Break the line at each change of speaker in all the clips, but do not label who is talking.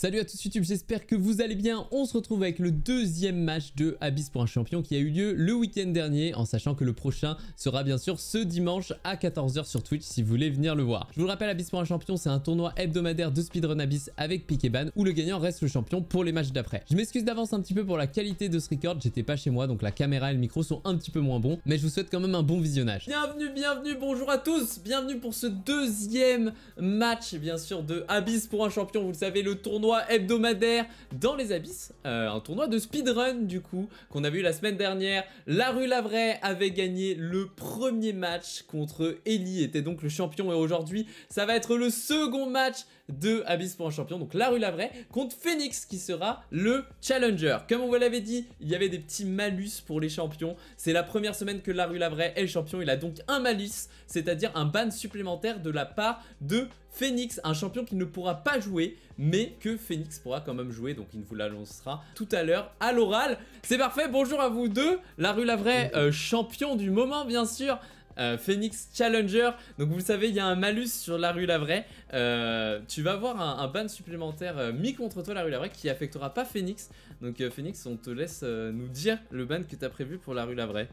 Salut à tous YouTube, j'espère que vous allez bien. On se retrouve avec le deuxième match de Abyss pour un champion qui a eu lieu le week-end dernier, en sachant que le prochain sera bien sûr ce dimanche à 14h sur Twitch si vous voulez venir le voir. Je vous le rappelle, Abyss pour un champion, c'est un tournoi hebdomadaire de speedrun Abyss avec ban où le gagnant reste le champion pour les matchs d'après. Je m'excuse d'avance un petit peu pour la qualité de ce record, j'étais pas chez moi donc la caméra et le micro sont un petit peu moins bons, mais je vous souhaite quand même un bon visionnage. Bienvenue, bienvenue, bonjour à tous, bienvenue pour ce deuxième match bien sûr de Abyss pour un champion, vous le savez, le tournoi hebdomadaire dans les abysses, euh, un tournoi de speedrun du coup, qu'on a vu la semaine dernière. La rue Lavray avait gagné le premier match contre Ellie, était donc le champion et aujourd'hui ça va être le second match de Abyss pour un champion, donc la rue Lavray contre Phoenix qui sera le challenger. Comme on vous l'avait dit, il y avait des petits malus pour les champions. C'est la première semaine que la rue Lavray est champion, il a donc un malus, c'est-à-dire un ban supplémentaire de la part de Phoenix, un champion qui ne pourra pas jouer, mais que Phoenix pourra quand même jouer, donc il vous l'annoncera tout à l'heure à l'oral. C'est parfait, bonjour à vous deux, la rue la vraie, euh, champion du moment bien sûr, euh, Phoenix Challenger. Donc vous le savez, il y a un malus sur la rue la vraie. Euh, tu vas avoir un, ban supplémentaire mis contre toi la rue vraie, qui affectera pas Phoenix. Donc Phoenix, on te laisse nous dire le ban que tu as prévu pour la rue vraie.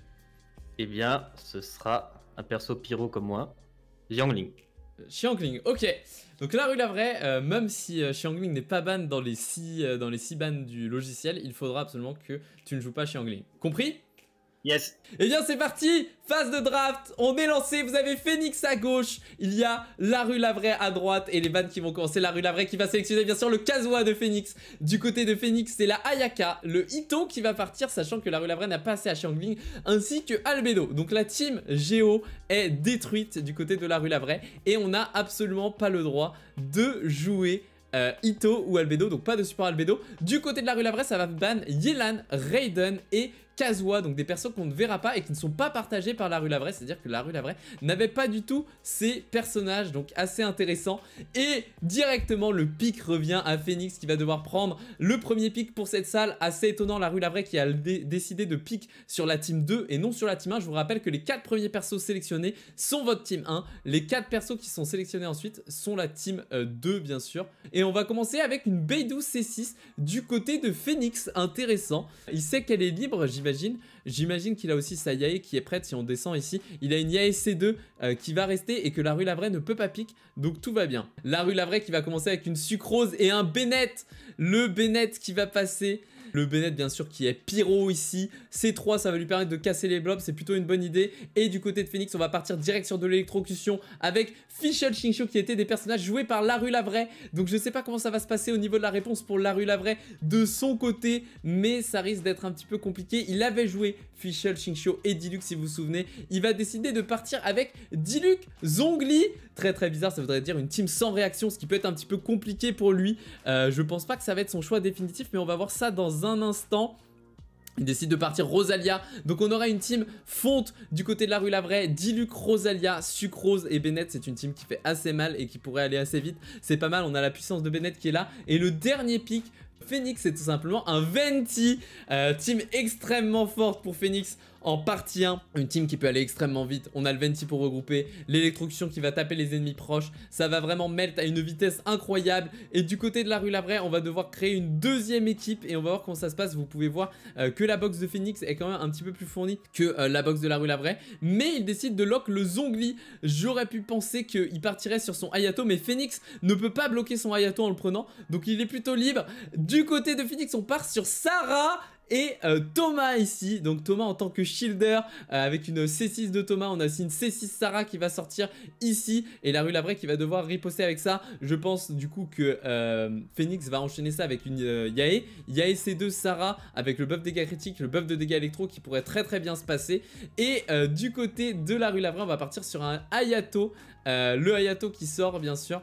Eh bien, ce sera un perso pyro comme moi, Yangling. Xiangling, ok. Donc la rue la vraie, euh, même si euh, n'est pas ban dans les 6 euh, dans les six bans du logiciel, il faudra absolument que tu ne joues pas Xiangling. Compris Yes. Eh bien, c'est parti Phase de draft, on est lancé, vous avez Phoenix à gauche, il y a la rue Lavray à droite et les vannes qui vont commencer, la rue Lavray qui va sélectionner bien sûr le Kazoa de Phoenix. Du côté de Phoenix, c'est la Ayaka, le Ito qui va partir, sachant que la rue Lavray n'a pas assez à Xiangling, ainsi que Albedo. Donc la team Géo est détruite du côté de la rue Lavray et on n'a absolument pas le droit de jouer euh, Ito ou Albedo, donc pas de support Albedo. Du côté de la rue Lavray, ça va ban Yelan, Raiden et casois donc des persos qu'on ne verra pas et qui ne sont pas partagés par la rue vraie, c'est-à-dire que la rue vraie n'avait pas du tout ces personnages, donc assez intéressant. Et directement, le pic revient à Phoenix qui va devoir prendre le premier pic pour cette salle, assez étonnant, la rue vraie qui a décidé de pic sur la team 2 et non sur la team 1. Je vous rappelle que les 4 premiers persos sélectionnés sont votre team 1, les 4 persos qui sont sélectionnés ensuite sont la team 2 euh, bien sûr. Et on va commencer avec une Beidou C6 du côté de Phoenix, intéressant. Il sait qu'elle est libre, j'y j'imagine. qu'il a aussi sa Yae qui est prête si on descend ici. Il a une Yae C2 euh, qui va rester et que la rue Lavray ne peut pas pique, donc tout va bien. La rue Lavray qui va commencer avec une Sucrose et un Bennett. Le Bennett qui va passer le Bennett, bien sûr, qui est pyro ici. C3, ça va lui permettre de casser les blobs. C'est plutôt une bonne idée. Et du côté de Phoenix, on va partir direct sur de l'électrocution avec Fischl Shinshio, qui était des personnages joués par Larue Lavray. Donc, je sais pas comment ça va se passer au niveau de la réponse pour Larue Lavray de son côté, mais ça risque d'être un petit peu compliqué. Il avait joué Fischl, Shinshio et Diluc, si vous vous souvenez. Il va décider de partir avec Diluc, Zongli. Très, très bizarre. Ça voudrait dire une team sans réaction, ce qui peut être un petit peu compliqué pour lui. Euh, je pense pas que ça va être son choix définitif, mais on va voir ça dans un un instant. Il décide de partir Rosalia. Donc on aura une team fonte du côté de la rue Lavray. Diluc, Rosalia, Sucrose et Bennett. C'est une team qui fait assez mal et qui pourrait aller assez vite. C'est pas mal, on a la puissance de Bennett qui est là. Et le dernier pic Phoenix, c'est tout simplement un Venti. Euh, team extrêmement forte pour Phoenix. En partie 1, une team qui peut aller extrêmement vite. On a le Venti pour regrouper, l'électrocution qui va taper les ennemis proches. Ça va vraiment melt à une vitesse incroyable. Et du côté de la rue Labray, on va devoir créer une deuxième équipe et on va voir comment ça se passe. Vous pouvez voir euh, que la box de Phoenix est quand même un petit peu plus fournie que euh, la box de la rue vraie. Mais il décide de lock le Zongli. J'aurais pu penser qu'il partirait sur son Hayato, mais Phoenix ne peut pas bloquer son Hayato en le prenant. Donc il est plutôt libre. Du côté de Phoenix, on part sur Sarah et euh, Thomas ici, donc Thomas en tant que shielder, euh, avec une C6 de Thomas, on a aussi une C6 Sarah qui va sortir ici, et la rue vraie qui va devoir riposter avec ça, je pense du coup que euh, Phoenix va enchaîner ça avec une Yae, Yae C2 Sarah, avec le buff dégâts critiques, le buff de dégâts électro qui pourrait très très bien se passer, et du côté de la rue vraie, on va partir sur un Hayato, le Hayato qui sort bien sûr,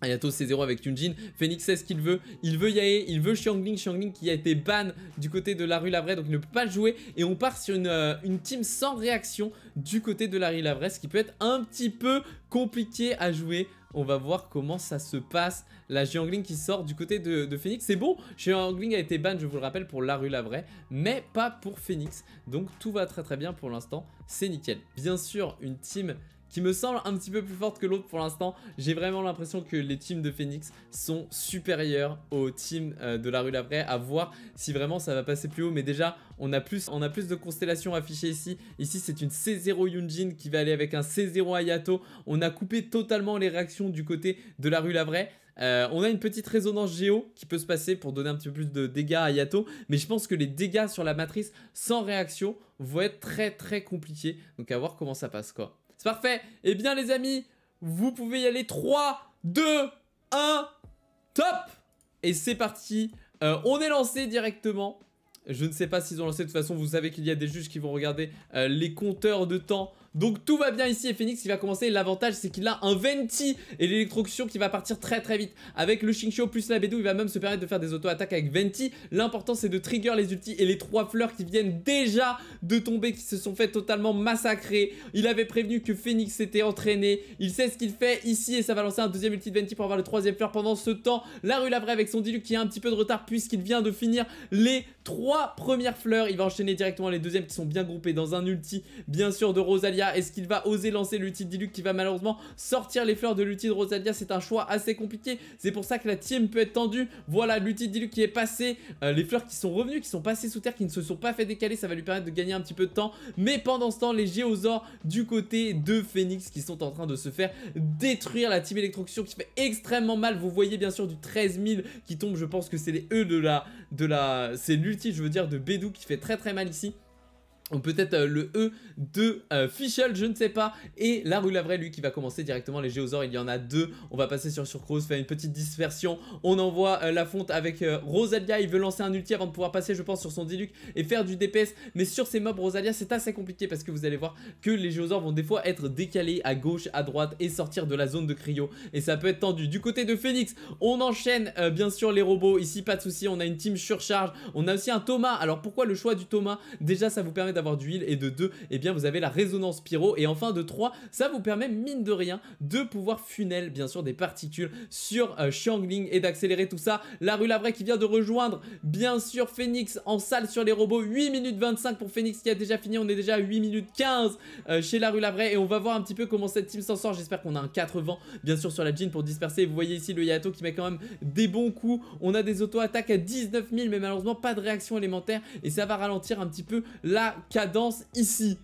Ayato c'est 0 avec Yunjin, Phoenix sait ce qu'il veut, il veut Yae, il veut Xiangling, Xiangling qui a été ban du côté de la rue Lavray donc il ne peut pas jouer et on part sur une, euh, une team sans réaction du côté de la rue Lavray ce qui peut être un petit peu compliqué à jouer on va voir comment ça se passe. La Xiangling qui sort du côté de, Phoenix. C'est bon, Xiangling a été ban, je vous le rappelle, pour la rue Lavray, mais pas pour Phoenix. Donc tout va très très bien pour l'instant, c'est nickel. Bien sûr, une team qui me semble un petit peu plus forte que l'autre pour l'instant. J'ai vraiment l'impression que les teams de Phoenix sont supérieurs aux teams euh, de la rue d'après. À voir si vraiment ça va passer plus haut. Mais déjà, on a plus, on a plus de constellations affichées ici. Ici, c'est une C0 Yunjin qui va aller avec un C0 Ayato. On a coupé totalement les réactions du côté de la rue la euh, on a une petite résonance géo qui peut se passer pour donner un petit peu plus de dégâts à Yato, mais je pense que les dégâts sur la matrice sans réaction vont être très très compliqués, donc à voir comment ça passe quoi. C'est parfait. Eh bien, les amis, vous pouvez y aller. 3, 2, 1, top Et c'est parti. Euh, on est lancé directement. Je ne sais pas s'ils ont lancé. De toute façon, vous savez qu'il y a des juges qui vont regarder euh, les compteurs de temps donc tout va bien ici et Phoenix il va commencer. L'avantage c'est qu'il a un Venti et l'électrocution qui va partir très très vite. Avec le Shinshio plus la Bédou, il va même se permettre de faire des auto-attaques avec Venti. L'important c'est de trigger les ultis et les trois fleurs qui viennent déjà de tomber, qui se sont fait totalement massacrer. Il avait prévenu que Phoenix s'était entraîné. Il sait ce qu'il fait ici et ça va lancer un deuxième ulti de Venti pour avoir le troisième fleur. Pendant ce temps, la rue vraie avec son Diluc qui a un petit peu de retard puisqu'il vient de finir les trois premières fleurs. Il va enchaîner directement les deuxièmes qui sont bien groupées dans un ulti, bien sûr, de Rosalia est-ce qu'il va oser lancer l'ulti de Diluc qui va malheureusement sortir les fleurs de l'ulti de Rosalia C'est un choix assez compliqué. C'est pour ça que la team peut être tendue. Voilà, de Diluc qui est passé. Euh, les fleurs qui sont revenues, qui sont passées sous terre, qui ne se sont pas fait décaler. Ça va lui permettre de gagner un petit peu de temps. Mais pendant ce temps, les géosaures du côté de Phoenix qui sont en train de se faire détruire. La team électrocution qui fait extrêmement mal. Vous voyez bien sûr du 13 000 qui tombe. Je pense que c'est les E de la... De la c'est l'ulti, je veux dire, de Bédou qui fait très très mal ici peut-être euh, le E de euh, je ne sais pas, et la rue Lavray, lui, qui va commencer directement les géosaures, il y en a deux, on va passer sur Surcrose, faire une petite dispersion, on envoie euh, la fonte avec Rosalia, il veut lancer un ulti avant de pouvoir passer, je pense, sur son Diluc et faire du DPS, mais sur ces mobs Rosalia, c'est assez compliqué, parce que vous allez voir que les géosaures vont des fois être décalés à gauche, à droite, et sortir de la zone de cryo, et ça peut être tendu. Du côté de Phoenix, on enchaîne, bien sûr, les robots, ici, pas de souci, on a une team surcharge, on a aussi un Thomas, alors pourquoi le choix du Thomas Déjà, ça vous permet d'avoir d'huile, et de 2, et eh bien vous avez la résonance pyro et enfin de 3, ça vous permet mine de rien de pouvoir funnel bien sûr des particules sur euh, Xiangling et d'accélérer tout ça. La rue vraie qui vient de rejoindre bien sûr Phoenix en salle sur les robots, 8 minutes 25 pour Phoenix qui a déjà fini, on est déjà à 8 minutes 15 euh, chez la rue vraie et on va voir un petit peu comment cette team s'en sort, j'espère qu'on a un vent, bien sûr sur la jean pour disperser, vous voyez ici le Yato qui met quand même des bons coups, on a des auto-attaques à 19 000 mais malheureusement pas de réaction élémentaire et ça va ralentir un petit peu la cadence ici.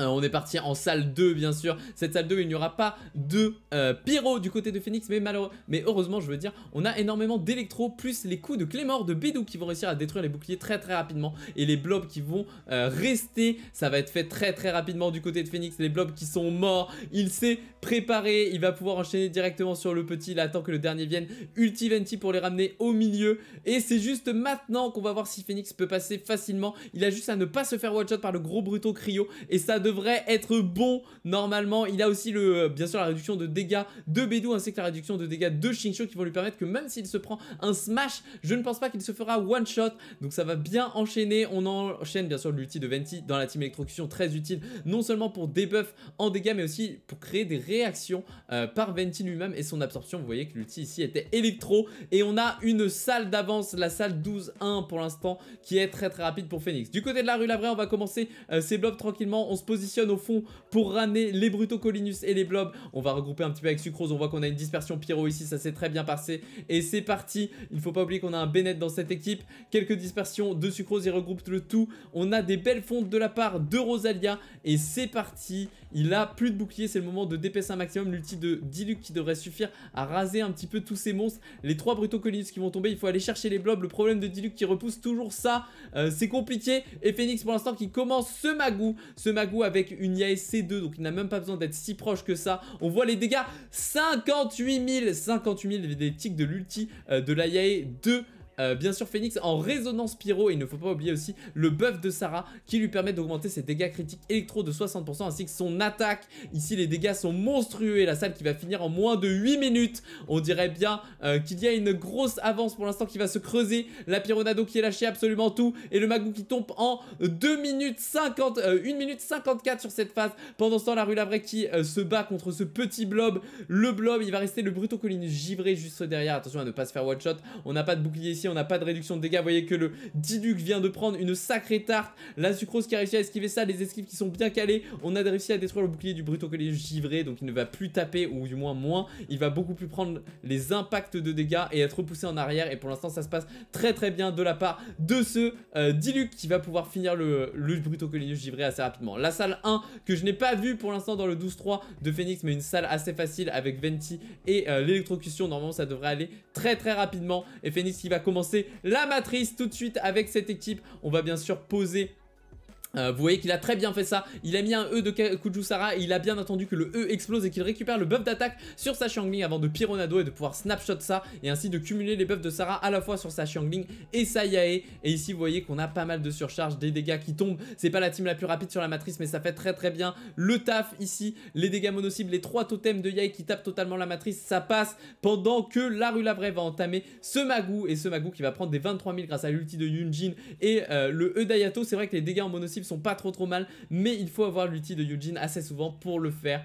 Euh, on est parti en salle 2 bien sûr, cette salle 2 il n'y aura pas de euh, pyro du côté de Phoenix mais malheureusement mais heureusement je veux dire, on a énormément d'électro plus les coups de mort de bidou qui vont réussir à détruire les boucliers très très rapidement et les blobs qui vont euh, rester, ça va être fait très très rapidement du côté de Phoenix, les blobs qui sont morts, il s'est préparé, il va pouvoir enchaîner directement sur le petit, il attend que le dernier vienne, ulti venti pour les ramener au milieu et c'est juste maintenant qu'on va voir si Phoenix peut passer facilement, il a juste à ne pas se faire one shot par le gros Bruto Cryo et ça devrait être bon normalement. Il a aussi le, euh, bien sûr la réduction de dégâts de Bédou ainsi que la réduction de dégâts de shinsho qui vont lui permettre que même s'il se prend un smash, je ne pense pas qu'il se fera one shot. Donc ça va bien enchaîner. On enchaîne bien sûr l'ulti de Venti dans la team électrocution très utile non seulement pour debuff en dégâts mais aussi pour créer des réactions euh, par Venti lui-même et son absorption. Vous voyez que l'ulti ici était électro et on a une salle d'avance, la salle 12-1 pour l'instant qui est très très rapide pour Phoenix. Du côté de la rue vraie on va commencer ses euh, blobs tranquillement. On se pose positionne au fond pour ramener les Brutocolinus et les Blobs. On va regrouper un petit peu avec Sucrose, on voit qu'on a une dispersion pyro ici, ça s'est très bien passé. Et c'est parti, il faut pas oublier qu'on a un Bennett dans cette équipe, quelques dispersions de Sucrose, il regroupe le tout. On a des belles fontes de la part de Rosalia et c'est parti, il a plus de bouclier, c'est le moment de dépenser un maximum l'ulti de Diluc qui devrait suffire à raser un petit peu tous ces monstres. Les trois Brutocolinus qui vont tomber, il faut aller chercher les Blobs, le problème de Diluc qui repousse toujours ça, euh, c'est compliqué. Et Phoenix pour l'instant qui commence ce magou, ce magou avec une YAE C2, donc il n'a même pas besoin d'être si proche que ça. On voit les dégâts, 58 000, 58 000 des tics de l'ulti euh, de la YAE 2 euh, bien sûr Phoenix en résonance pyro et il ne faut pas oublier aussi le buff de Sarah qui lui permet d'augmenter ses dégâts critiques électro de 60% ainsi que son attaque. Ici les dégâts sont monstrueux et la salle qui va finir en moins de 8 minutes. On dirait bien euh, qu'il y a une grosse avance pour l'instant qui va se creuser. La Pyronado qui est lâchée absolument tout et le Magou qui tombe en 2 minutes 50, 1 euh, minute 54 sur cette phase. Pendant ce temps la rue Lavray qui se bat contre ce petit blob. Le blob il va rester le Bruto Colline givré juste derrière. Attention à ne pas se faire one shot. On n'a pas de bouclier ici on n'a pas de réduction de dégâts. Vous voyez que le Diluc vient de prendre une sacrée tarte. La sucrose qui a réussi à esquiver ça, les esquives qui sont bien calées. On a réussi à détruire le bouclier du Colinus givré, donc il ne va plus taper, ou du moins moins. Il va beaucoup plus prendre les impacts de dégâts et être repoussé en arrière. Et pour l'instant, ça se passe très très bien de la part de ce euh, Diluc qui va pouvoir finir le, le Colinus givré assez rapidement. La salle 1 que je n'ai pas vue pour l'instant dans le 12-3 de Phoenix, mais une salle assez facile avec Venti et euh, l'électrocution. Normalement, ça devrait aller très très rapidement. Et Phoenix qui va commencer la matrice tout de suite avec cette équipe. On va bien sûr poser euh, vous voyez qu'il a très bien fait ça, il a mis un E de Kujusara, et il a bien entendu que le E explose et qu'il récupère le buff d'attaque sur sa Xiangling avant de Pironado et de pouvoir snapshot ça et ainsi de cumuler les buffs de Sarah à la fois sur sa Xiangling et sa Yae. Et ici vous voyez qu'on a pas mal de surcharge, des dégâts qui tombent, c'est pas la team la plus rapide sur la matrice mais ça fait très très bien le taf ici, les dégâts monocibles, les trois totems de Yae qui tapent totalement la matrice, ça passe pendant que la rue vraie va entamer ce Magou et ce Magou qui va prendre des 23 000 grâce à l'ulti de Yunjin et euh, le E d'Ayato, c'est vrai que les dégâts en monocible sont pas trop trop mal, mais il faut avoir l'ulti de Eugene assez souvent pour le faire.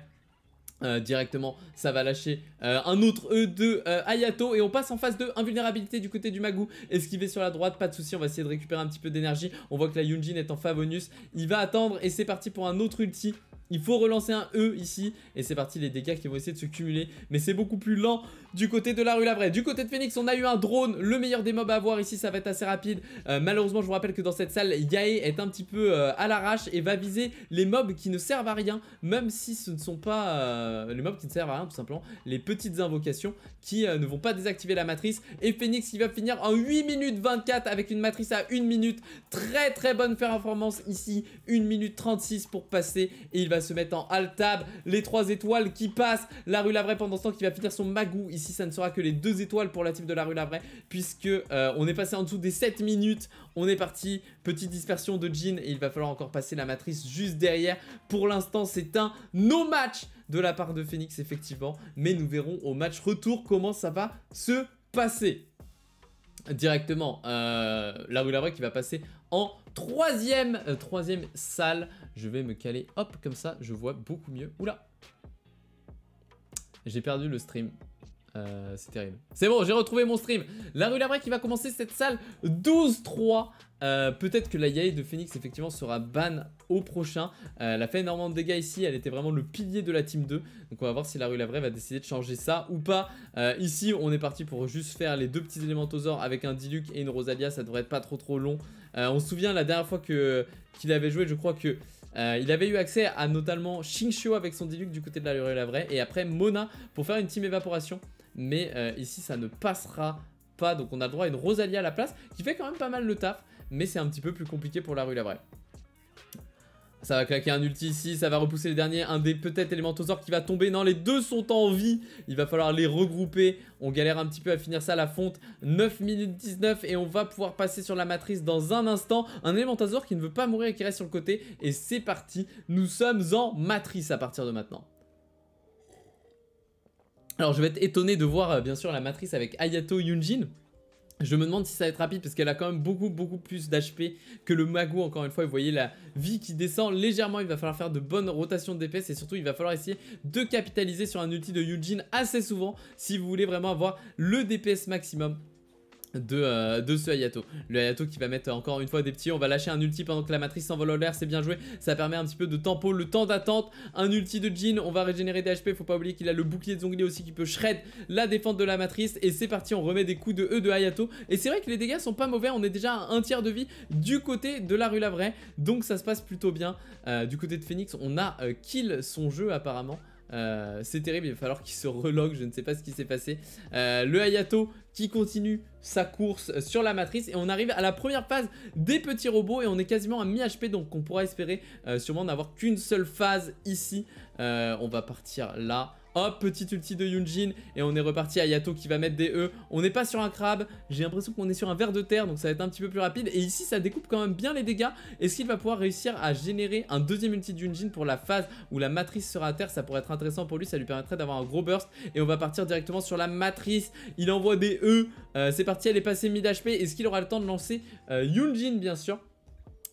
Euh, directement ça va lâcher euh, un autre E2 euh, Ayato et on passe en phase de invulnérabilité du côté du Magou esquiver sur la droite pas de souci on va essayer de récupérer un petit peu d'énergie on voit que la Yunjin est en Favonus il va attendre et c'est parti pour un autre ulti il faut relancer un E ici. Et c'est parti, les dégâts qui vont essayer de se cumuler. Mais c'est beaucoup plus lent du côté de la rue vraie Du côté de Phoenix, on a eu un drone. Le meilleur des mobs à avoir ici, ça va être assez rapide. Euh, malheureusement, je vous rappelle que dans cette salle, Yae est un petit peu euh, à l'arrache et va viser les mobs qui ne servent à rien. Même si ce ne sont pas euh, les mobs qui ne servent à rien, tout simplement. Les petites invocations qui ne vont pas désactiver la matrice. Et Phoenix qui va finir en 8 minutes 24 avec une matrice à 1 minute. Très très bonne performance ici. 1 minute 36 pour passer. Et il va se mettre en alt Les trois étoiles qui passent. La rue vraie pendant ce temps qui va finir son magou. Ici, ça ne sera que les deux étoiles pour la team de la rue Lavray. Puisque euh, on est passé en dessous des 7 minutes. On est parti. Petite dispersion de Jean. Et il va falloir encore passer la matrice juste derrière. Pour l'instant, c'est un no match de la part de Phoenix, effectivement. Mais nous verrons au match retour comment ça va se passer directement euh, la rue vraie qui va passer en troisième, euh, troisième salle. Je vais me caler, hop, comme ça, je vois beaucoup mieux. Oula J'ai perdu le stream. Euh, c'est terrible. C'est bon, j'ai retrouvé mon stream. La rue la vraie qui va commencer cette salle 12-3. Euh, peut-être que la Yae de Phoenix effectivement sera ban au prochain. Euh, elle a fait énormément de dégâts ici, elle était vraiment le pilier de la team 2. Donc on va voir si la rue vraie va décider de changer ça ou pas. ici on est parti pour juste faire les deux petits élémentosaures avec un Diluc et une Rosalia, ça devrait être pas trop trop long. on se souvient la dernière fois qu'il avait joué, je crois que... il avait eu accès à notamment Shinshio avec son Diluc du côté de la rue vraie et après Mona pour faire une team évaporation mais euh, ici ça ne passera pas, donc on a le droit à une Rosalie à la place, qui fait quand même pas mal le taf, mais c'est un petit peu plus compliqué pour la rue la vraie. Ça va claquer un ulti ici, ça va repousser les derniers, un des peut-être élémentosaures qui va tomber, non les deux sont en vie, il va falloir les regrouper, on galère un petit peu à finir ça la fonte, 9 minutes 19 et on va pouvoir passer sur la matrice dans un instant, un élémentosor qui ne veut pas mourir et qui reste sur le côté, et c'est parti, nous sommes en matrice à partir de maintenant. Alors je vais être étonné de voir euh, bien sûr la matrice avec Ayato Yunjin. Je me demande si ça va être rapide parce qu'elle a quand même beaucoup beaucoup plus d'HP que le Mago encore une fois. Vous voyez la vie qui descend légèrement, il va falloir faire de bonnes rotations de DPS. et surtout il va falloir essayer de capitaliser sur un outil de Yunjin assez souvent si vous voulez vraiment avoir le DPS maximum euh, de, ce Hayato. Le Hayato qui va mettre encore une fois des petits, on va lâcher un ulti pendant que la matrice s'envole en l'air, c'est bien joué, ça permet un petit peu de tempo, le temps d'attente, un ulti de Jin, on va régénérer des HP, faut pas oublier qu'il a le bouclier de Zongli aussi qui peut shred la défense de la matrice, et c'est parti, on remet des coups de E de Hayato, et c'est vrai que les dégâts sont pas mauvais, on est déjà à un tiers de vie du côté de la rue Lavray, donc ça se passe plutôt bien. Euh, du côté de Phoenix, on a euh, kill son jeu apparemment, c'est terrible, il va falloir qu'il se relogue, je ne sais pas ce qui s'est passé. le Hayato qui continue sa course sur la matrice et on arrive à la première phase des petits robots et on est quasiment à mi-HP donc on pourra espérer euh, sûrement n'avoir qu'une seule phase ici. Euh, on va partir là. Hop, petit ulti de Yunjin. Et on est reparti à Yato qui va mettre des E. On n'est pas sur un crabe. J'ai l'impression qu'on est sur un ver de terre. Donc ça va être un petit peu plus rapide. Et ici, ça découpe quand même bien les dégâts. Est-ce qu'il va pouvoir réussir à générer un deuxième ulti de Yunjin pour la phase où la matrice sera à terre Ça pourrait être intéressant pour lui. Ça lui permettrait d'avoir un gros burst. Et on va partir directement sur la matrice. Il envoie des E. C'est parti. Elle est passée mid HP. Est-ce qu'il aura le temps de lancer euh, Yunjin, bien sûr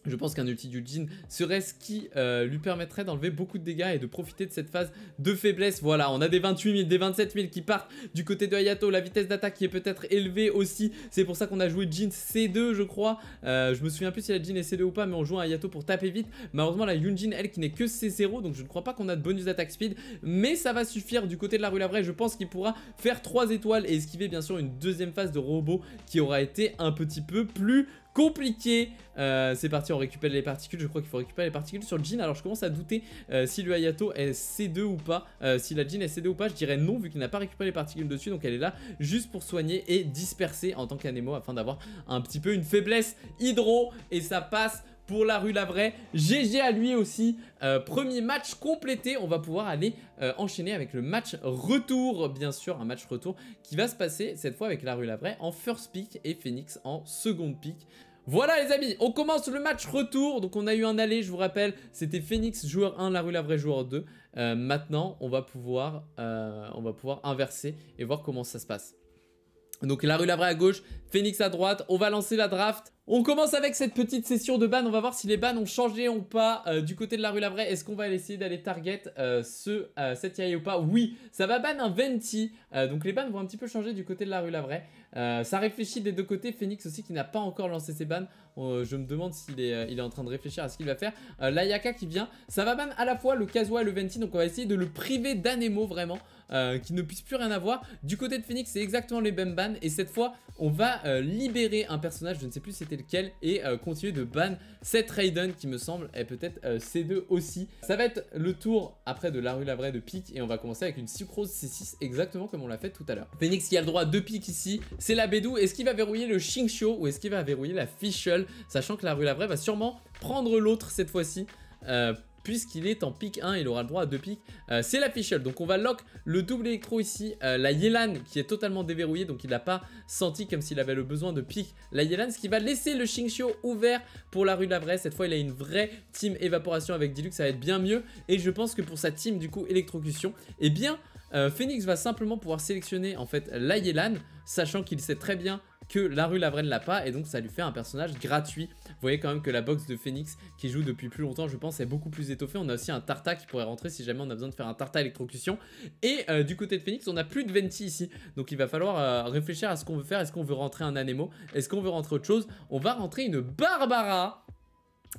je pense qu'un ulti Jin serait ce qui euh, lui permettrait d'enlever beaucoup de dégâts et de profiter de cette phase de faiblesse. Voilà, on a des 28 000, des 27 000 qui partent du côté de Hayato. La vitesse d'attaque qui est peut-être élevée aussi. C'est pour ça qu'on a joué Jin C2, je crois. Euh, je me souviens plus si la Jin est C2 ou pas, mais on joue un Hayato pour taper vite. Malheureusement, la Yunjin, elle, qui n'est que C0, donc je ne crois pas qu'on a de bonus d'attaque speed. Mais ça va suffire du côté de la rue vraie, Je pense qu'il pourra faire 3 étoiles et esquiver, bien sûr, une deuxième phase de robot qui aura été un petit peu plus compliqué. Euh, c'est parti, on récupère les particules. Je crois qu'il faut récupérer les particules sur jean. Alors je commence à douter euh, si le Hayato est C2 ou pas. Euh, si la jean est C2 ou pas, je dirais non vu qu'il n'a pas récupéré les particules dessus. Donc elle est là juste pour soigner et disperser en tant qu'anemo afin d'avoir un petit peu une faiblesse hydro. Et ça passe pour la rue vraie. GG à lui aussi. premier match complété. On va pouvoir aller enchaîner avec le match retour. Bien sûr, un match retour qui va se passer cette fois avec la rue vraie en first pick et Phoenix en second pick. Voilà les amis, on commence le match retour. Donc on a eu un aller, je vous rappelle, c'était Phoenix joueur 1, la rue vraie joueur 2. Euh, maintenant, on va pouvoir, euh, on va pouvoir inverser et voir comment ça se passe. Donc la rue Lavray à gauche, Phoenix à droite. On va lancer la draft. On commence avec cette petite session de ban. On va voir si les bans ont changé ou pas euh, du côté de la rue Lavray. Est-ce qu'on va essayer d'aller target euh, ce, euh, cette IA ou pas Oui, ça va ban un Venti. donc les bans vont un petit peu changer du côté de la rue Lavray. ça réfléchit des deux côtés. Phoenix aussi qui n'a pas encore lancé ses bans. je me demande s'il est, il est en train de réfléchir à ce qu'il va faire. La Yaka qui vient. Ça va ban à la fois le Kazoa et le Venti. Donc on va essayer de le priver d'Anemo vraiment. Euh, qui ne puisse plus rien avoir. Du côté de Phoenix, c'est exactement les mêmes ban Et cette fois, on va euh, libérer un personnage, je ne sais plus c'était lequel, et euh, continuer de ban cette Raiden qui me semble est peut-être C2 aussi. Ça va être le tour après de la rue vraie de pique et on va commencer avec une Sucrose C6 exactement comme on l'a fait tout à l'heure. Phoenix qui a le droit de pique ici, c'est la Bédou. Est-ce qu'il va verrouiller le Shinxio ou est-ce qu'il va verrouiller la Fischl Sachant que la rue vraie va sûrement prendre l'autre cette fois-ci puisqu'il est en pic 1, il aura le droit à deux pics euh, c'est la fichelle donc on va lock le double électro ici. Euh, la Yelan qui est totalement déverrouillée, donc il n'a pas senti comme s'il avait le besoin de pick la Yelan, ce qui va laisser le Shinxio ouvert pour la rue de la Vraie. Cette fois, il a une vraie team évaporation avec Dilux, ça va être bien mieux. Et je pense que pour sa team, du coup, électrocution, eh bien, euh, Phoenix va simplement pouvoir sélectionner en fait la Yelan, sachant qu'il sait très bien que la rue Lavraine l'a pas et donc ça lui fait un personnage gratuit. Vous voyez quand même que la box de Phoenix qui joue depuis plus longtemps, je pense, est beaucoup plus étoffée. On a aussi un Tarta qui pourrait rentrer si jamais on a besoin de faire un Tarta électrocution. Et euh, du côté de Phoenix, on a plus de Venti ici. Donc il va falloir euh, réfléchir à ce qu'on veut faire. Est-ce qu'on veut rentrer un Anemo Est-ce qu'on veut rentrer autre chose On va rentrer une Barbara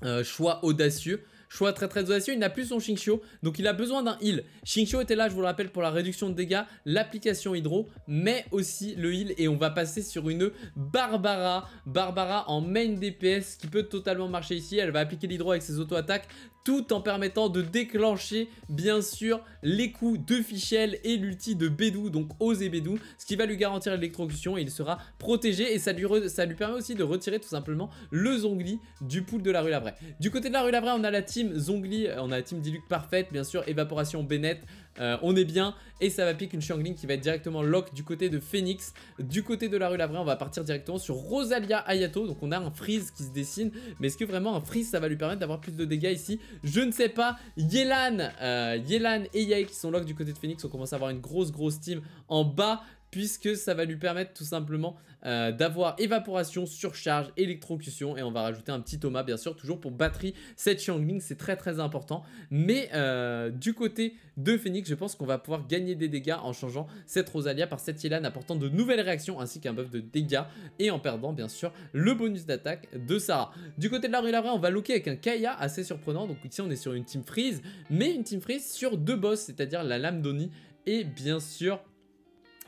euh, choix audacieux Choix très très audacieux, il n'a plus son Shinxio, donc il a besoin d'un heal. Shinxio était là, je vous le rappelle, pour la réduction de dégâts, l'application hydro, mais aussi le heal. Et on va passer sur une Barbara. Barbara en main DPS qui peut totalement marcher ici. Elle va appliquer l'hydro avec ses auto-attaques tout en permettant de déclencher bien sûr les coups de Fichel et l'ulti de Bédou, donc osé Bédou, ce qui va lui garantir l'électrocution et il sera protégé et ça lui, ça lui permet aussi de retirer tout simplement le Zongli du pool de la rue Lavraie. Du côté de la rue Lavraie, on a la team Zongli, on a la team Diluc parfaite, bien sûr, évaporation Bennett, euh, on est bien et ça va piquer une Shangling qui va être directement lock du côté de Phoenix. Du côté de la rue Lavrin on va partir directement sur Rosalia Ayato. Donc on a un freeze qui se dessine. Mais est-ce que vraiment un freeze, ça va lui permettre d'avoir plus de dégâts ici Je ne sais pas. Yelan, euh, Yelan et Yae qui sont lock du côté de Phoenix. On commence à avoir une grosse, grosse team en bas puisque ça va lui permettre tout simplement euh, d'avoir évaporation, surcharge, électrocution et on va rajouter un petit Thomas bien sûr toujours pour batterie cette Xiangling c'est très très important mais euh, du côté de Phoenix je pense qu'on va pouvoir gagner des dégâts en changeant cette Rosalia par cette Yelan apportant de nouvelles réactions ainsi qu'un buff de dégâts et en perdant bien sûr le bonus d'attaque de Sarah. Du côté de la rue on va loquer avec un Kaya assez surprenant donc ici on est sur une team freeze mais une team freeze sur deux boss c'est à dire la lame d'Oni et bien sûr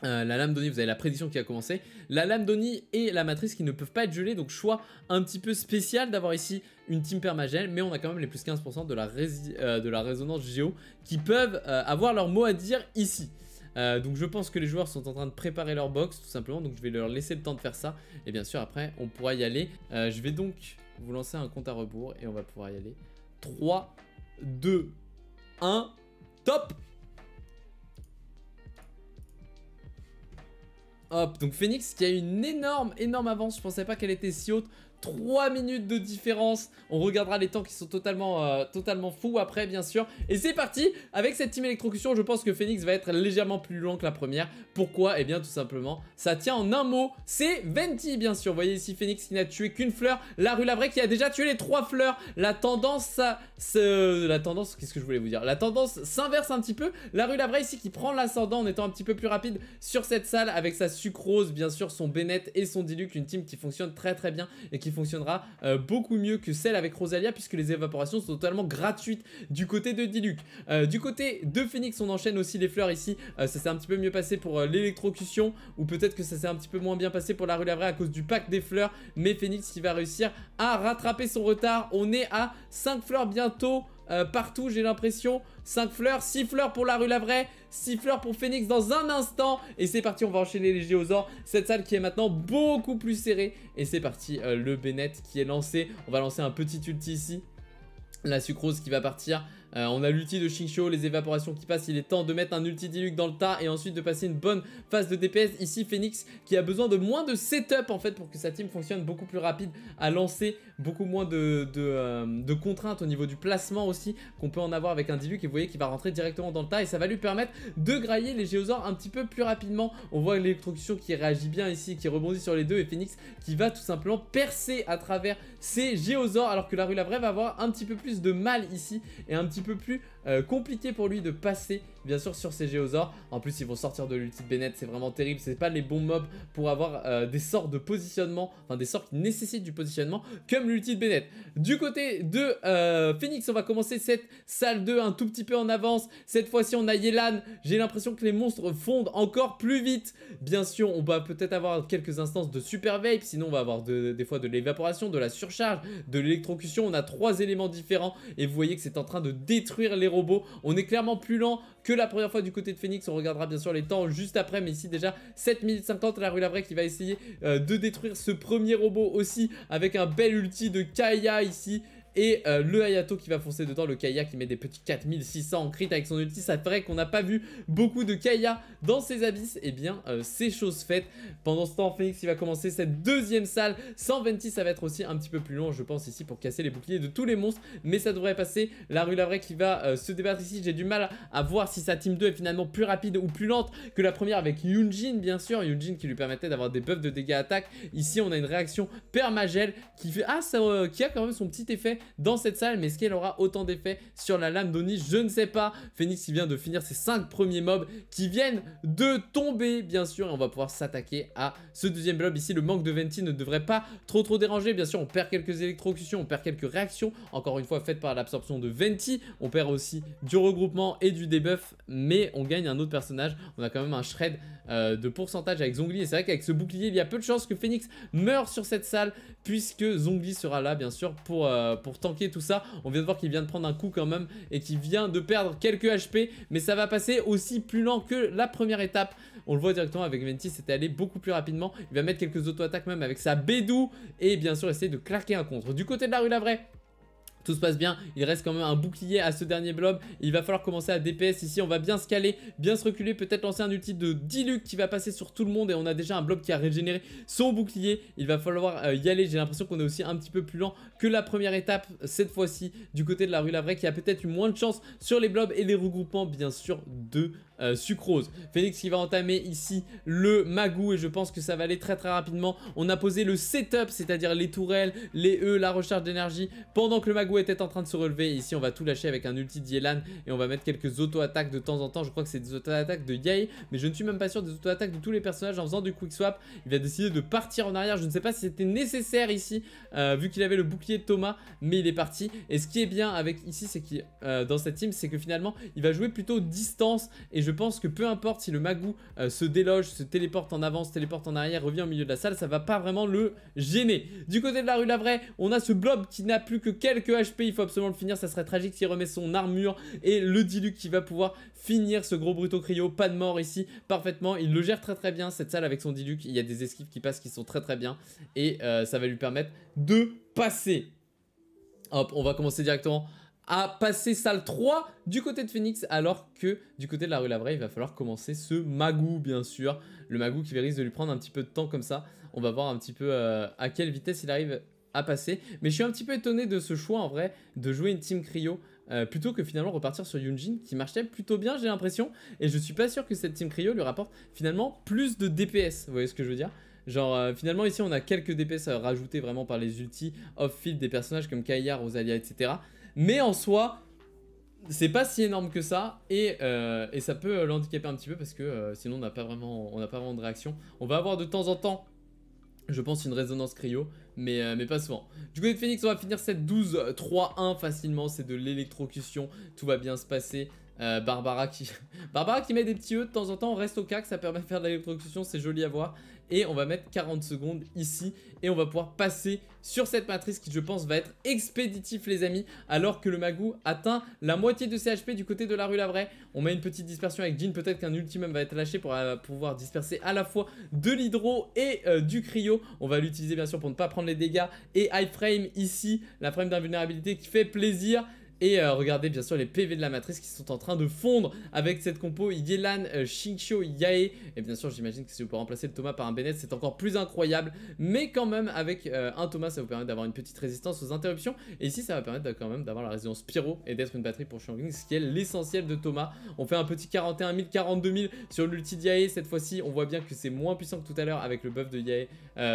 euh, la lame d'Oni, vous avez la prédiction qui a commencé. La lame d'Oni et la matrice qui ne peuvent pas être gelées, donc choix un petit peu spécial d'avoir ici une team permagel, mais on a quand même les plus 15% de la, euh, de la résonance géo qui peuvent euh, avoir leur mot à dire ici. donc je pense que les joueurs sont en train de préparer leur box tout simplement, donc je vais leur laisser le temps de faire ça. Et bien sûr après on pourra y aller. je vais donc vous lancer un compte à rebours et on va pouvoir y aller. 3, 2, 1, top Hop, donc Phoenix qui a une énorme, énorme avance. Je pensais pas qu'elle était si haute. 3 minutes de différence. On regardera les temps qui sont totalement, euh, totalement fous après, bien sûr. Et c'est parti Avec cette team électrocution, je pense que Phoenix va être légèrement plus lent que la première. Pourquoi Eh bien, tout simplement, ça tient en un mot. C'est Venti, bien sûr. Vous voyez ici Phoenix qui n'a tué qu'une fleur. La rue vraie qui a déjà tué les trois fleurs. La tendance, ça la tendance, qu'est-ce que je voulais vous dire La tendance s'inverse un petit peu. La rue vraie ici qui prend l'ascendant en étant un petit peu plus rapide sur cette salle avec sa sucrose, bien sûr, son Bennett et son Diluc. Une team qui fonctionne très très bien et qui fonctionnera euh, beaucoup mieux que celle avec Rosalia puisque les évaporations sont totalement gratuites du côté de Diluc. Euh, du côté de Phoenix, on enchaîne aussi les fleurs ici. Euh, ça s'est un petit peu mieux passé pour l'électrocution ou peut-être que ça s'est un petit peu moins bien passé pour la rue Lavraie à cause du pack des fleurs. Mais Phoenix qui va réussir à rattraper son retard. On est à 5 fleurs bientôt. Euh, partout, j'ai l'impression. 5 fleurs, 6 fleurs pour la rue Lavray, 6 fleurs pour Phoenix dans un instant. Et c'est parti, on va enchaîner les géosaures. Cette salle qui est maintenant beaucoup plus serrée. Et c'est parti, euh, le Bennett qui est lancé. On va lancer un petit ulti ici. La sucrose qui va partir. Euh, on a l'ulti de Shinshio, les évaporations qui passent. Il est temps de mettre un ulti diluc dans le tas et ensuite de passer une bonne phase de DPS. Ici, Phoenix qui a besoin de moins de setup en fait pour que sa team fonctionne beaucoup plus rapide à lancer, beaucoup moins euh, de, contraintes au niveau du placement aussi qu'on peut en avoir avec un diluc. Et vous voyez qu'il va rentrer directement dans le tas et ça va lui permettre de grailler les géosaures un petit peu plus rapidement. On voit l'électrocution qui réagit bien ici, qui rebondit sur les deux et Phoenix qui va tout simplement percer à travers ces géosaures alors que la rue la vraie va avoir un petit peu plus de mal ici et un petit peu plus euh, compliqué pour lui de passer bien sûr sur ces géosaures. En plus ils vont sortir de l'ulti de Bennett, c'est vraiment terrible, c'est pas les bons mobs pour avoir euh, des sorts de positionnement, enfin des sorts qui nécessitent du positionnement comme l'ulti de Bennett. Du côté de euh, Phoenix, on va commencer cette salle 2 un tout petit peu en avance. Cette fois-ci on a Yelan, j'ai l'impression que les monstres fondent encore plus vite. Bien sûr on va peut-être avoir quelques instances de super vape, sinon on va avoir des fois de l'évaporation, de la surcharge, de l'électrocution, on a trois éléments différents et vous voyez que c'est en train de détruire les robots. On est clairement plus lent que la première fois du côté de Phoenix. On regardera bien sûr les temps juste après, mais ici déjà 7 minutes 50, la rue Lavray qui va essayer euh, de détruire ce premier robot aussi avec un bel ulti de Kaya ici. Et euh, le Hayato qui va foncer dedans, le Kaya qui met des petits 4600 en crit avec son ulti, ça ferait qu'on n'a pas vu beaucoup de Kaya dans ses abysses. Et eh bien, euh, c'est chose faite. Pendant ce temps, Phoenix il va commencer cette deuxième salle. 126, ça va être aussi un petit peu plus long, je pense, ici pour casser les boucliers de tous les monstres. Mais ça devrait passer. La rue Lavray qui va euh, se débattre ici. J'ai du mal à voir si sa team 2 est finalement plus rapide ou plus lente que la première avec Yunjin, bien sûr. Yunjin qui lui permettait d'avoir des buffs de dégâts attaque. Ici, on a une réaction permagel qui fait ah ça, qui a quand même son petit effet dans cette salle, mais est-ce qu'elle aura autant d'effet sur la lame d'Oni Je ne sais pas. Phoenix, il vient de finir ses 5 premiers mobs qui viennent de tomber, bien sûr, et on va pouvoir s'attaquer à ce deuxième blob. Ici, le manque de Venti ne devrait pas trop trop déranger. Bien sûr, on perd quelques électrocutions, on perd quelques réactions, encore une fois faites par l'absorption de Venti. On perd aussi du regroupement et du debuff, mais on gagne un autre personnage. On a quand même un shred euh, de pourcentage avec Zongli, et c'est vrai qu'avec ce bouclier, il y a peu de chances que Phoenix meure sur cette salle, puisque Zongli sera là, bien sûr, pour euh, tanker tout ça. On vient de voir qu'il vient de prendre un coup quand même et qu'il vient de perdre quelques HP. Mais ça va passer aussi plus lent que la première étape. On le voit directement avec Ventis, c'était allé beaucoup plus rapidement. Il va mettre quelques auto-attaques même avec sa Bédou et bien sûr essayer de claquer un contre. Du côté de la rue la vraie, tout se passe bien, il reste quand même un bouclier à ce dernier blob. Il va falloir commencer à DPS ici, on va bien se caler, bien se reculer, peut-être lancer un outil de Diluc qui va passer sur tout le monde et on a déjà un blob qui a régénéré son bouclier. Il va falloir euh, y aller, j'ai l'impression qu'on est aussi un petit peu plus lent que la première étape cette fois-ci du côté de la rue vraie, qui a peut-être eu moins de chance sur les blobs et les regroupements bien sûr de euh, sucrose. Phoenix qui va entamer ici le Magou et je pense que ça va aller très très rapidement. On a posé le setup, c'est-à-dire les tourelles, les E, la recharge d'énergie, pendant que le Magou était en train de se relever. ici, on va tout lâcher avec un ulti d'Yelan et on va mettre quelques auto-attaques de temps en temps. Je crois que c'est des auto-attaques de Yei, mais je ne suis même pas sûr des auto-attaques de tous les personnages en faisant du quick swap. Il va décider de partir en arrière. Je ne sais pas si c'était nécessaire ici, euh, vu qu'il avait le bouclier de Thomas, mais il est parti. Et ce qui est bien avec ici, c'est que euh, dans cette team, c'est que finalement, il va jouer plutôt distance et je je pense que peu importe si le Magou euh, se déloge, se téléporte en avant, se téléporte en arrière, revient au milieu de la salle, ça va pas vraiment le gêner. Du côté de la rue vraie, on a ce blob qui n'a plus que quelques HP, il faut absolument le finir, ça serait tragique s'il remet son armure et le Diluc qui va pouvoir finir ce gros Bruto Cryo, pas de mort ici, parfaitement, il le gère très très bien cette salle avec son Diluc, il y a des esquives qui passent qui sont très très bien et euh, ça va lui permettre de passer. Hop, on va commencer directement à passer salle 3 du côté de Phoenix, alors que du côté de la rue vraie il va falloir commencer ce Magou, bien sûr. Le Magou qui risque de lui prendre un petit peu de temps comme ça. On va voir un petit peu euh, à quelle vitesse il arrive à passer. Mais je suis un petit peu étonné de ce choix, en vrai, de jouer une team Cryo. Euh, plutôt que finalement repartir sur Yunjin qui marchait plutôt bien j'ai l'impression et je suis pas sûr que cette team Cryo lui rapporte finalement plus de DPS vous voyez ce que je veux dire Genre, euh, finalement, ici, on a quelques DPS rajoutés vraiment par les ultis off-field des personnages comme Kaya, Rosalia, etc. Mais en soi, c'est pas si énorme que ça et, euh, et ça peut l'handicaper un petit peu parce que euh, sinon on n'a pas vraiment on pas vraiment de réaction. On va avoir de temps en temps, je pense, une résonance cryo, mais, euh, pas souvent. Du coup de Phoenix, on va finir cette 12-3-1 facilement, c'est de l'électrocution, tout va bien se passer. Euh, Barbara qui Barbara qui met des petits E de temps en temps, on reste au cac, ça permet de faire de l'électrocution, c'est joli à voir. Et on va mettre 40 secondes ici et on va pouvoir passer sur cette matrice qui je pense va être expéditif les amis. Alors que le Magou atteint la moitié de ses HP du côté de la rue Lavray. On met une petite dispersion avec Jean, peut-être qu'un ultimum va être lâché pour euh, pouvoir disperser à la fois de l'hydro et euh, du cryo. On va l'utiliser bien sûr pour ne pas prendre les dégâts et high frame ici, la frame d'invulnérabilité qui fait plaisir. Et euh, regardez bien sûr les PV de la matrice qui sont en train de fondre avec cette compo Yelan, Shinxio euh, Yae. Et bien sûr j'imagine que si vous pouvez remplacer le Thomas par un Bennett c'est encore plus incroyable. Mais quand même avec euh, un Thomas ça vous permet d'avoir une petite résistance aux interruptions. Et ici ça va permettre quand même d'avoir la résistance Pyro et d'être une batterie pour Shangling ce qui est l'essentiel de Thomas. On fait un petit 41 000, 42 000 sur l'ulti Yae, Cette fois-ci on voit bien que c'est moins puissant que tout à l'heure avec le buff de Yae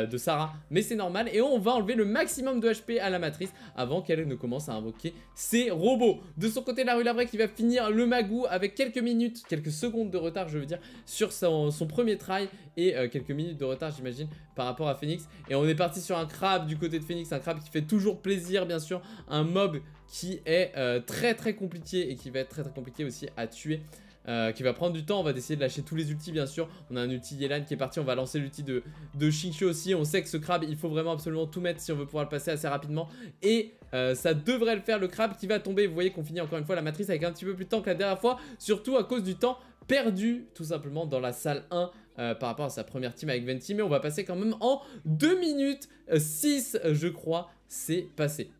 de Sarah. Mais c'est normal et on va enlever le maximum de HP à la matrice avant qu'elle ne commence à invoquer ses Robot. De son côté, la rue vraie qui va finir le Magou avec quelques minutes, quelques secondes de retard, je veux dire, sur son, premier try et euh, quelques minutes de retard, j'imagine, par rapport à Phoenix. Et on est parti sur un crabe du côté de Phoenix, un crabe qui fait toujours plaisir, bien sûr, un mob qui est euh, très très compliqué et qui va être très très compliqué aussi à tuer. Euh, qui va prendre du temps. On va essayer de lâcher tous les ultis, bien sûr. On a un ulti Yelan qui est parti. On va lancer l'ulti de, de aussi. On sait que ce crabe, il faut vraiment absolument tout mettre si on veut pouvoir le passer assez rapidement. Et euh, ça devrait le faire, le crabe qui va tomber. Vous voyez qu'on finit encore une fois la matrice avec un petit peu plus de temps que la dernière fois. Surtout à cause du temps perdu, tout simplement, dans la salle 1. Euh, par rapport à sa première team avec Venti, mais on va passer quand même en 2 minutes 6, je crois, c'est passé.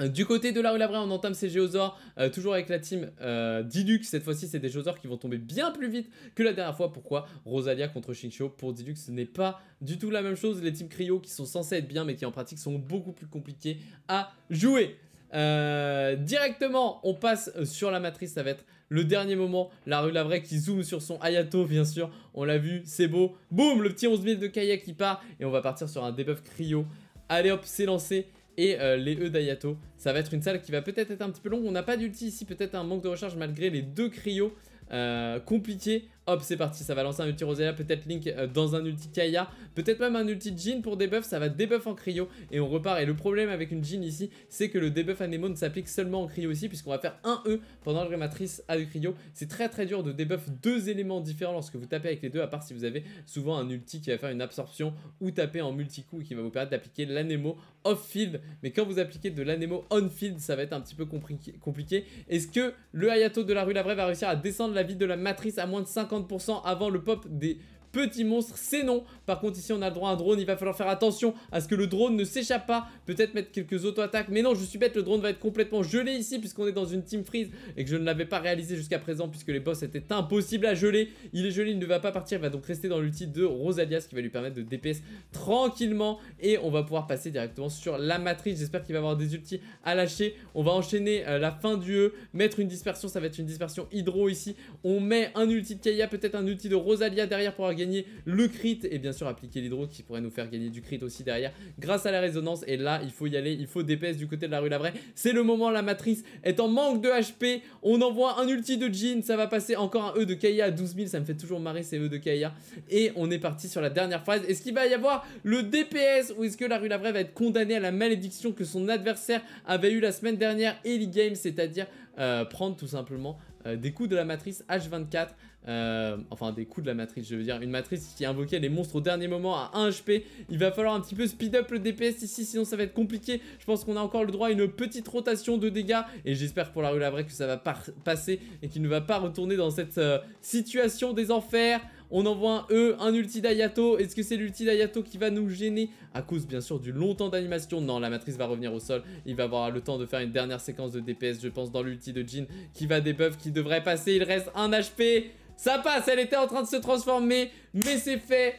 Du côté de la rue vraie on entame ces géosaures, euh, toujours avec la team euh, Cette fois-ci, c'est des géosaures qui vont tomber bien plus vite que la dernière fois. Pourquoi Rosalia contre Shincho Pour Dilux, ce n'est pas du tout la même chose. Les teams Cryo qui sont censés être bien, mais qui en pratique sont beaucoup plus compliqués à jouer. Euh, directement, on passe sur la matrice. Ça va être le dernier moment. La rue vraie qui zoome sur son Hayato, bien sûr. On l'a vu, c'est beau. Boum, le petit 11 000 de kayak qui part. Et on va partir sur un debuff Cryo. Allez hop, c'est lancé et euh, les E d'Ayato. Ça va être une salle qui va peut-être être un petit peu longue. On n'a pas d'ulti ici, peut-être un manque de recharge malgré les deux cryos euh, compliqués Hop, c'est parti, ça va lancer un ulti Rosella, peut-être Link euh, dans un ulti Kaya, peut-être même un ulti jean pour debuff, ça va debuff en cryo et on repart. Et le problème avec une jean ici, c'est que le debuff ne s'applique seulement en cryo aussi, puisqu'on va faire un E pendant le matrice à cryo. C'est très très dur de debuff deux éléments différents lorsque vous tapez avec les deux, à part si vous avez souvent un ulti qui va faire une absorption ou taper en multi-coup qui va vous permettre d'appliquer l'anemo off-field. Mais quand vous appliquez de l'anemo on-field, ça va être un petit peu compliqué. Est-ce que le Hayato de la rue la vraie va réussir à descendre la vie de la matrice à moins de 50 50% avant le pop des Petit monstre, c'est non. Par contre, ici, on a le droit à un drone. Il va falloir faire attention à ce que le drone ne s'échappe pas. Peut-être mettre quelques auto-attaques. Mais non, je suis bête, le drone va être complètement gelé ici puisqu'on est dans une team freeze et que je ne l'avais pas réalisé jusqu'à présent puisque les boss étaient impossibles à geler. Il est gelé, il ne va pas partir. Il va donc rester dans l'ulti de Rosalia, ce qui va lui permettre de DPS tranquillement. Et on va pouvoir passer directement sur la matrice. J'espère qu'il va avoir des ultis à lâcher. On va enchaîner euh, la fin du E. Mettre une dispersion, ça va être une dispersion hydro ici. On met un ulti de Kaya, peut-être un ulti de Rosalia derrière pour avoir gagner le crit et bien sûr appliquer l'hydro qui pourrait nous faire gagner du crit aussi derrière grâce à la résonance. Et là, il faut y aller, il faut DPS du côté de la rue la vraie C'est le moment, la matrice est en manque de HP. On envoie un ulti de Jean, ça va passer encore un E de Kaya à 12 000. Ça me fait toujours marrer ces E de Kaya. Et on est parti sur la dernière phase. Est-ce qu'il va y avoir le DPS ou est-ce que la rue la vraie va être condamnée à la malédiction que son adversaire avait eu la semaine dernière, eli Game, c'est-à-dire euh, prendre tout simplement euh, des coups de la matrice H24 euh, enfin des coups de la matrice je veux dire Une matrice qui invoquait les monstres au dernier moment à 1 HP Il va falloir un petit peu speed up le DPS ici Sinon ça va être compliqué Je pense qu'on a encore le droit à une petite rotation de dégâts Et j'espère pour la rue la vraie que ça va passer Et qu'il ne va pas retourner dans cette euh, situation des enfers on envoie un E, un ulti d'Ayato. Est-ce que c'est l'ulti d'Ayato qui va nous gêner À cause, bien sûr, du long temps d'animation. Non, la matrice va revenir au sol. Il va avoir le temps de faire une dernière séquence de DPS, je pense, dans l'ulti de Jin qui va débuff, qui devrait passer. Il reste 1 HP. Ça passe, elle était en train de se transformer, mais c'est fait.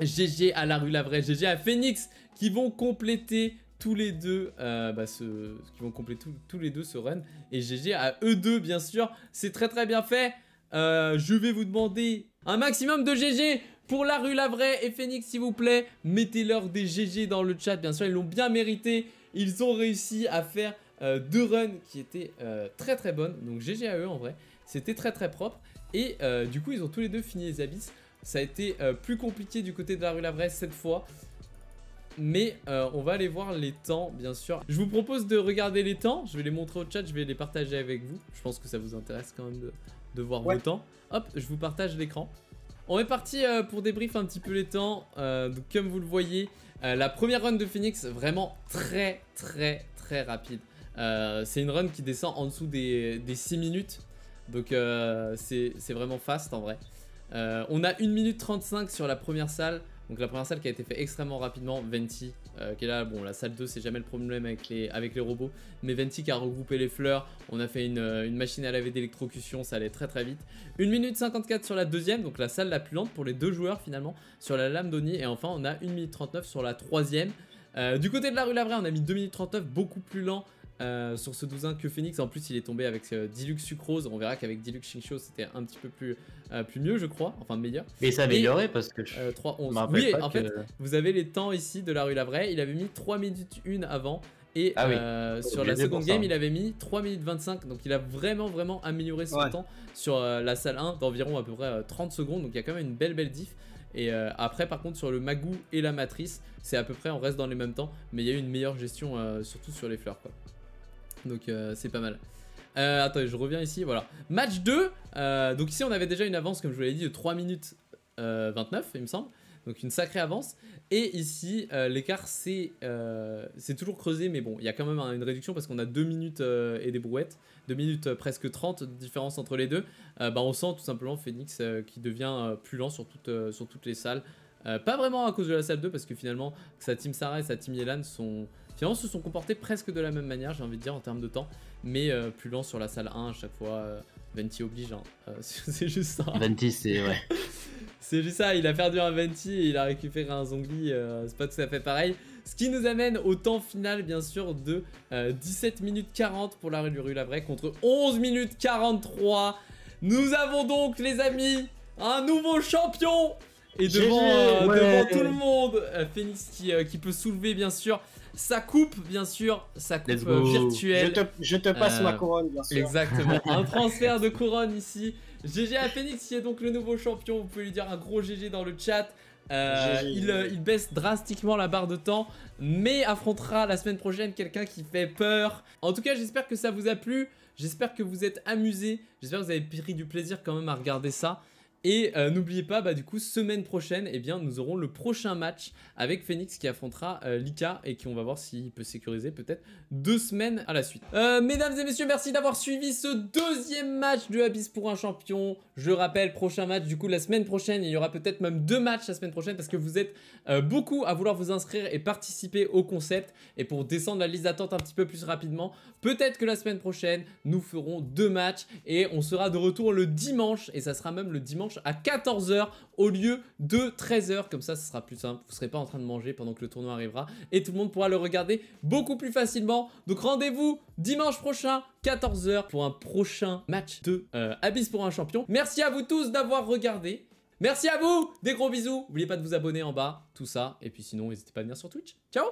GG à la rue la vraie, GG à Phoenix qui vont compléter tous les deux euh, bah, ce, qui vont compléter tous les deux ce run et GG à eux deux bien sûr c'est très très bien fait euh, je vais vous demander un maximum de GG pour la rue la vraie et Phoenix s'il vous plaît mettez-leur des GG dans le chat bien sûr ils l'ont bien mérité ils ont réussi à faire euh, deux runs qui étaient très très bonnes donc GG à eux en vrai c'était très très propre et euh, du coup, ils ont tous les deux fini les abysses. Ça a été euh, plus compliqué du côté de la rue Lavresse cette fois. Mais euh, on va aller voir les temps, bien sûr. Je vous propose de regarder les temps. Je vais les montrer au chat, je vais les partager avec vous. Je pense que ça vous intéresse quand même de, voir vos temps. Hop, je vous partage l'écran. On est parti pour débrief un petit peu les temps. comme vous le voyez, la première run de Phoenix, vraiment très très très rapide. c'est une run qui descend en dessous des, des 6 minutes. Donc euh, c'est vraiment fast en vrai. Euh, on a 1 minute 35 sur la première salle. Donc la première salle qui a été faite extrêmement rapidement, Venti, euh, qui est là, bon la salle 2 c'est jamais le problème avec les, avec les robots, mais Venti qui a regroupé les fleurs, on a fait une, machine à laver d'électrocution, ça allait très très vite. 1 minute 54 sur la deuxième, donc la salle la plus lente pour les deux joueurs finalement, sur la lame d'Oni, et enfin on a 1 minute 39 sur la troisième. du côté de la rue Lavray, on a mis 2 minutes 39, beaucoup plus lent euh, sur ce 12 que Phoenix. En plus, il est tombé avec euh, Dilux Sucrose. On verra qu'avec Dilux Shincho, c'était un petit peu plus, euh, plus mieux, je crois. Enfin, meilleur. Mais ça amélioré parce que. 3-11. Oui, en fait, vous avez les temps ici de la rue vraie. Il avait mis 3 minutes 1 avant. Et ah oh, sur la seconde game, il avait mis 3 minutes 25. Donc il a vraiment, vraiment amélioré son temps sur la salle 1 d'environ à peu près 30 secondes. Donc il y a quand même une belle, belle diff. Et après, par contre, sur le Magou et la matrice, c'est à peu près, on reste dans les mêmes temps, mais il y a eu une meilleure gestion, surtout sur les fleurs. Quoi donc euh, c'est pas mal. Euh, attends, je reviens ici, voilà. Match 2, euh, donc ici on avait déjà une avance, comme je vous l'ai dit, de 3 minutes 29, euh, il me semble. Donc une sacrée avance. Et ici, l'écart c'est toujours creusé, mais bon, il y a quand même une réduction parce qu'on a 2 minutes et des brouettes. 2 minutes presque 30 de différence entre les deux. bah, on sent tout simplement Phoenix qui devient plus lent sur, sur toutes les salles. pas vraiment à cause de la salle 2 parce que finalement, sa team Sarah et sa team Yelan sont finalement se sont comportés presque de la même manière, j'ai envie de dire, en termes de temps, mais euh, plus lent sur la salle 1 à chaque fois. Euh, Venti oblige, hein. euh, c'est juste ça. Venti, c'est ouais. c'est juste ça, il a perdu un Venti et il a récupéré un zombie, c'est pas tout à fait pareil. Ce qui nous amène au temps final, bien sûr, de 17 minutes 40 pour la rue du Rue Lavray contre 11 minutes 43. Nous avons donc, les amis, un nouveau champion et devant, tout le monde, Phoenix qui, qui peut soulever bien sûr ça coupe, bien sûr, ça coupe euh, virtuelle. Je te, passe ma euh, couronne, bien sûr. Exactement, un transfert de couronne ici. GG à Phoenix, qui est donc le nouveau champion. Vous pouvez lui dire un gros GG dans le chat. Euh, il, il, baisse drastiquement la barre de temps, mais affrontera la semaine prochaine quelqu'un qui fait peur. En tout cas, j'espère que ça vous a plu. J'espère que vous êtes amusés. J'espère que vous avez pris du plaisir quand même à regarder ça. Et euh, n'oubliez pas, bah, du coup, semaine prochaine, eh bien, nous aurons le prochain match avec Phoenix qui affrontera euh, Lika et qui on va voir s'il peut sécuriser peut-être deux semaines à la suite. Euh, mesdames et messieurs, merci d'avoir suivi ce deuxième match de Abyss pour un champion. Je rappelle, prochain match du coup la semaine prochaine. Il y aura peut-être même deux matchs la semaine prochaine parce que vous êtes beaucoup à vouloir vous inscrire et participer au concept. Et pour descendre la liste d'attente un petit peu plus rapidement, peut-être que la semaine prochaine, nous ferons deux matchs et on sera de retour le dimanche. Et ça sera même le dimanche à 14h au lieu de 13h. Comme ça, ce sera plus simple. Vous ne serez pas en train de manger pendant que le tournoi arrivera. Et tout le monde pourra le regarder beaucoup plus facilement. Donc rendez-vous dimanche prochain, 14h, pour un prochain match de euh, Abyss pour un champion. Merci à vous tous d'avoir regardé. Merci à vous Des gros bisous N'oubliez pas de vous abonner en bas, tout ça. Et puis sinon, n'hésitez pas à venir sur Twitch. Ciao